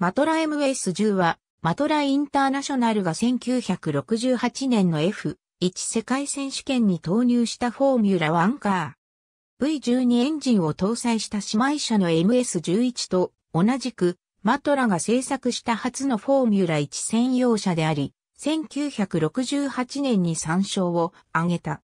マトラ MS10 は、マトラインターナショナルが1968年の F1 世界選手権に投入したフォーミュラ1カー。V12 エンジンを搭載した姉妹車の MS11 と同じく、マトラが製作した初のフォーミュラ1専用車であり、1968年に参照を挙げた。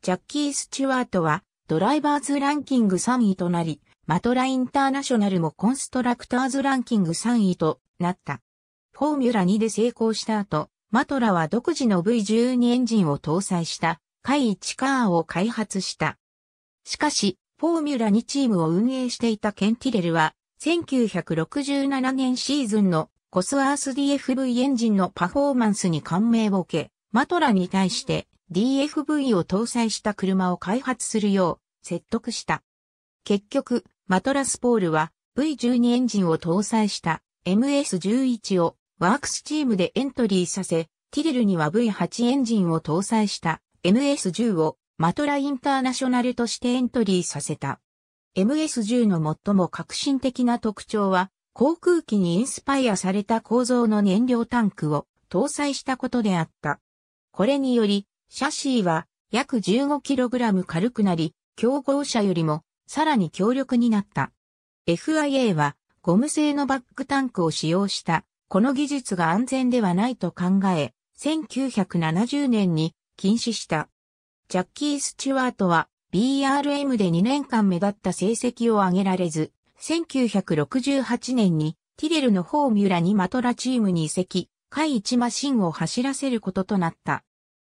ジャッキー・スチュワートは、ドライバーズランキング3位となり、マトラインターナショナルもコンストラクターズランキング3位となった。フォーミュラ2で成功した後、マトラは独自の V12 エンジンを搭載した海1カーを開発した。しかし、フォーミュラ2チームを運営していたケンティレルは、1967年シーズンのコスワース DFV エンジンのパフォーマンスに感銘を受け、マトラに対して DFV を搭載した車を開発するよう説得した。結局、マトラスポールは V12 エンジンを搭載した MS11 をワークスチームでエントリーさせ、ティレルには V8 エンジンを搭載した MS10 をマトラインターナショナルとしてエントリーさせた。MS10 の最も革新的な特徴は、航空機にインスパイアされた構造の燃料タンクを搭載したことであった。これにより、シャシーは約 15kg 軽くなり、競合車よりもさらに強力になった。FIA はゴム製のバックタンクを使用したこの技術が安全ではないと考え、1970年に禁止した。ジャッキー・スチュワートは BRM で2年間目立った成績を上げられず、1968年にティレルのフォーミュラにマトラチームに移籍、下一マシンを走らせることとなった。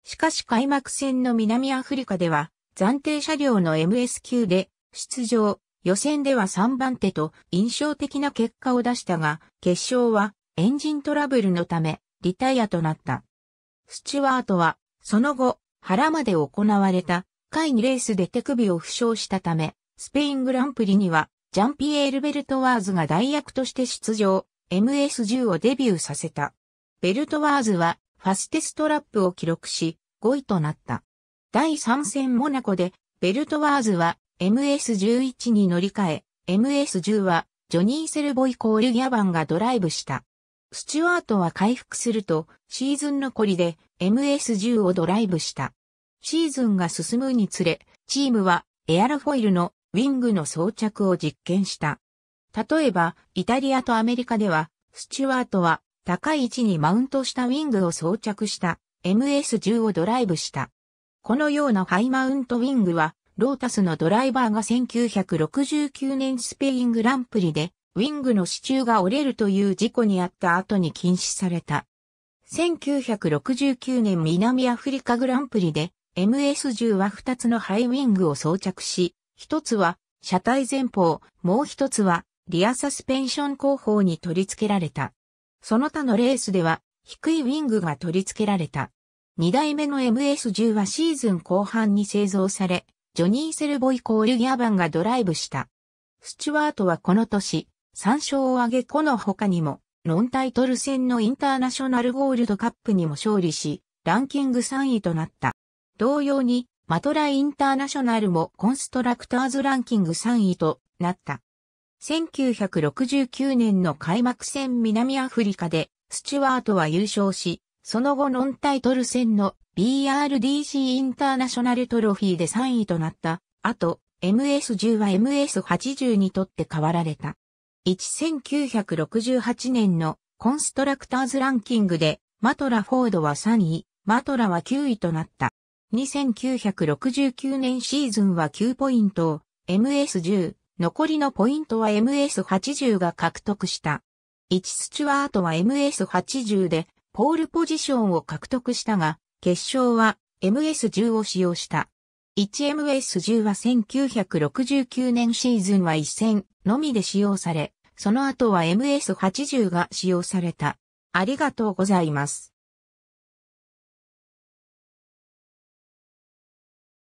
しかし開幕戦の南アフリカでは、暫定車両の MS 級で出場、予選では3番手と印象的な結果を出したが、決勝はエンジントラブルのためリタイアとなった。スチュワートは、その後、腹まで行われた、下位レースで手首を負傷したため、スペイングランプリには、ジャンピエール・ベルトワーズが代役として出場、MS10 をデビューさせた。ベルトワーズは、ファステストラップを記録し、5位となった。第3戦モナコで、ベルトワーズは、MS11 に乗り換え、MS10 はジョニー・セルボイ・コール・ギャバンがドライブした。スチュワートは回復すると、シーズン残りで MS10 をドライブした。シーズンが進むにつれ、チームはエアロフォイルのウィングの装着を実験した。例えば、イタリアとアメリカでは、スチュワートは高い位置にマウントしたウィングを装着した MS10 をドライブした。このようなハイマウントウィングはロータスのドライバーが1969年スペイングランプリで、ウィングの支柱が折れるという事故にあった後に禁止された。1969年南アフリカグランプリで MS10 は2つのハイウィングを装着し、1つは車体前方、もう1つはリアサスペンション後方に取り付けられた。その他のレースでは低いウィングが取り付けられた。2代目の MS10 はシーズン後半に製造され、ジョニー・セルボイ・コール・ギャバンがドライブした。スチュワートはこの年、3勝を挙げこの他にも、ノンタイトル戦のインターナショナルゴールドカップにも勝利し、ランキング3位となった。同様に、マトラインターナショナルもコンストラクターズランキング3位となった。1969年の開幕戦南アフリカで、スチュワートは優勝し、その後ノンタイトル戦の BRDC インターナショナルトロフィーで3位となったあと、MS10 は MS80 にとって変わられた。1968年のコンストラクターズランキングでマトラ・フォードは3位、マトラは9位となった。2969年シーズンは9ポイントを MS10、残りのポイントは MS80 が獲得した。1スチュワートは MS80 でポールポジションを獲得したが、決勝は MS10 を使用した。1MS10 は1969年シーズンは1戦のみで使用され、その後は MS80 が使用された。ありがとうございます。